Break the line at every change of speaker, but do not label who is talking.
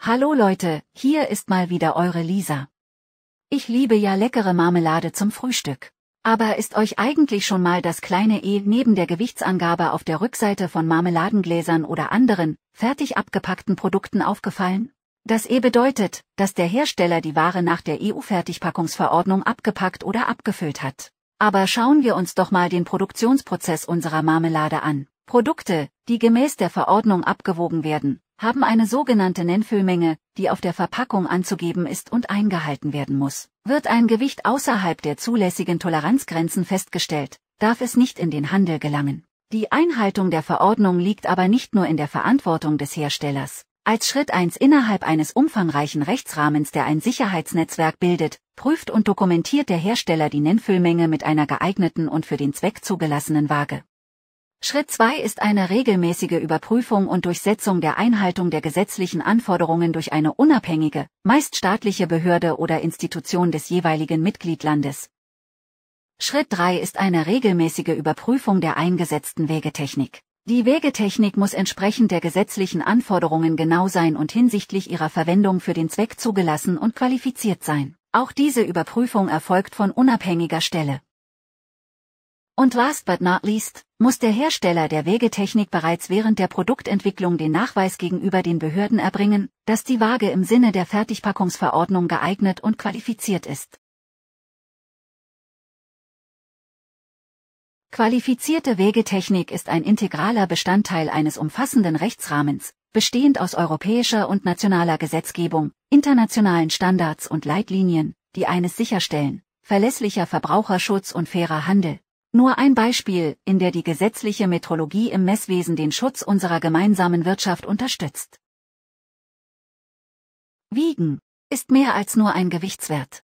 Hallo Leute, hier ist mal wieder eure Lisa. Ich liebe ja leckere Marmelade zum Frühstück. Aber ist euch eigentlich schon mal das kleine E neben der Gewichtsangabe auf der Rückseite von Marmeladengläsern oder anderen, fertig abgepackten Produkten aufgefallen? Das E bedeutet, dass der Hersteller die Ware nach der EU-Fertigpackungsverordnung abgepackt oder abgefüllt hat. Aber schauen wir uns doch mal den Produktionsprozess unserer Marmelade an. Produkte, die gemäß der Verordnung abgewogen werden, haben eine sogenannte Nennfüllmenge, die auf der Verpackung anzugeben ist und eingehalten werden muss. Wird ein Gewicht außerhalb der zulässigen Toleranzgrenzen festgestellt, darf es nicht in den Handel gelangen. Die Einhaltung der Verordnung liegt aber nicht nur in der Verantwortung des Herstellers. Als Schritt 1 innerhalb eines umfangreichen Rechtsrahmens, der ein Sicherheitsnetzwerk bildet, prüft und dokumentiert der Hersteller die Nennfüllmenge mit einer geeigneten und für den Zweck zugelassenen Waage. Schritt 2 ist eine regelmäßige Überprüfung und Durchsetzung der Einhaltung der gesetzlichen Anforderungen durch eine unabhängige, meist staatliche Behörde oder Institution des jeweiligen Mitgliedlandes. Schritt 3 ist eine regelmäßige Überprüfung der eingesetzten Wegetechnik. Die Wegetechnik muss entsprechend der gesetzlichen Anforderungen genau sein und hinsichtlich ihrer Verwendung für den Zweck zugelassen und qualifiziert sein. Auch diese Überprüfung erfolgt von unabhängiger Stelle. Und last but not least, muss der Hersteller der Wägetechnik bereits während der Produktentwicklung den Nachweis gegenüber den Behörden erbringen, dass die Waage im Sinne der Fertigpackungsverordnung geeignet und qualifiziert ist. Qualifizierte Wägetechnik ist ein integraler Bestandteil eines umfassenden Rechtsrahmens, bestehend aus europäischer und nationaler Gesetzgebung, internationalen Standards und Leitlinien, die eines sicherstellen, verlässlicher Verbraucherschutz und fairer Handel, nur ein Beispiel, in der die gesetzliche Metrologie im Messwesen den Schutz unserer gemeinsamen Wirtschaft unterstützt. Wiegen ist mehr als nur ein Gewichtswert.